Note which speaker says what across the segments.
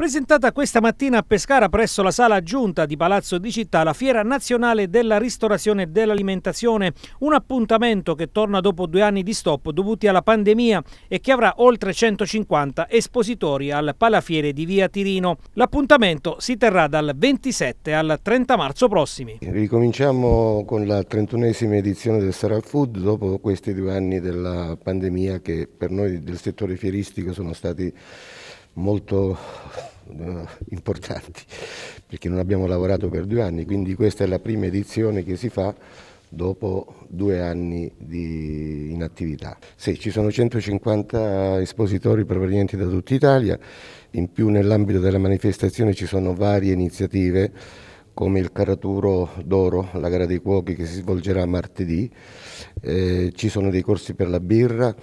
Speaker 1: Presentata questa mattina a Pescara presso la sala aggiunta di Palazzo di Città la Fiera Nazionale della Ristorazione e dell'Alimentazione, un appuntamento che torna dopo due anni di stop dovuti alla pandemia e che avrà oltre 150 espositori al Palafiere di Via Tirino. L'appuntamento si terrà dal 27 al 30 marzo prossimi.
Speaker 2: Ricominciamo con la 31esima edizione del Saral Food dopo questi due anni della pandemia che per noi del settore fieristico sono stati molto eh, importanti perché non abbiamo lavorato per due anni, quindi questa è la prima edizione che si fa dopo due anni di inattività. Sì, ci sono 150 espositori provenienti da tutta Italia, in più nell'ambito della manifestazione ci sono varie iniziative come il Caraturo d'Oro, la gara dei cuochi che si svolgerà martedì, eh, ci sono dei corsi per la birra,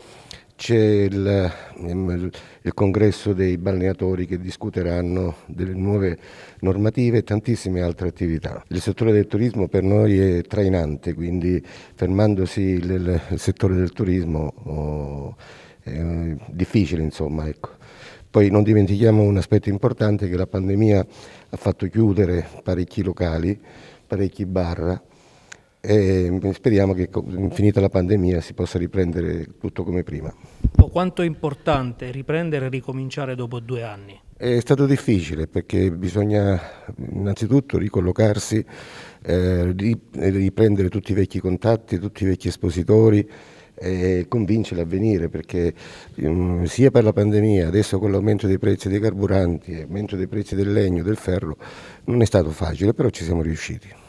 Speaker 2: c'è ehm, il, il, congresso dei balneatori che discuteranno delle nuove normative e tantissime altre attività. Il settore del turismo per noi è trainante, quindi fermandosi il, il settore del turismo oh, è eh, difficile insomma. Ecco. Poi non dimentichiamo un aspetto importante che la pandemia ha fatto chiudere parecchi locali, parecchi bar, e speriamo che finita la pandemia si possa riprendere tutto come prima.
Speaker 3: Quanto è importante riprendere e ricominciare dopo due anni?
Speaker 2: È stato difficile perché bisogna innanzitutto ricollocarsi, eh, riprendere tutti i vecchi contatti, tutti i vecchi espositori e convincerli a venire perché mm, sia per la pandemia, adesso con l'aumento dei prezzi dei carburanti, l'aumento dei prezzi del legno, del ferro, non è stato facile, però ci siamo riusciti.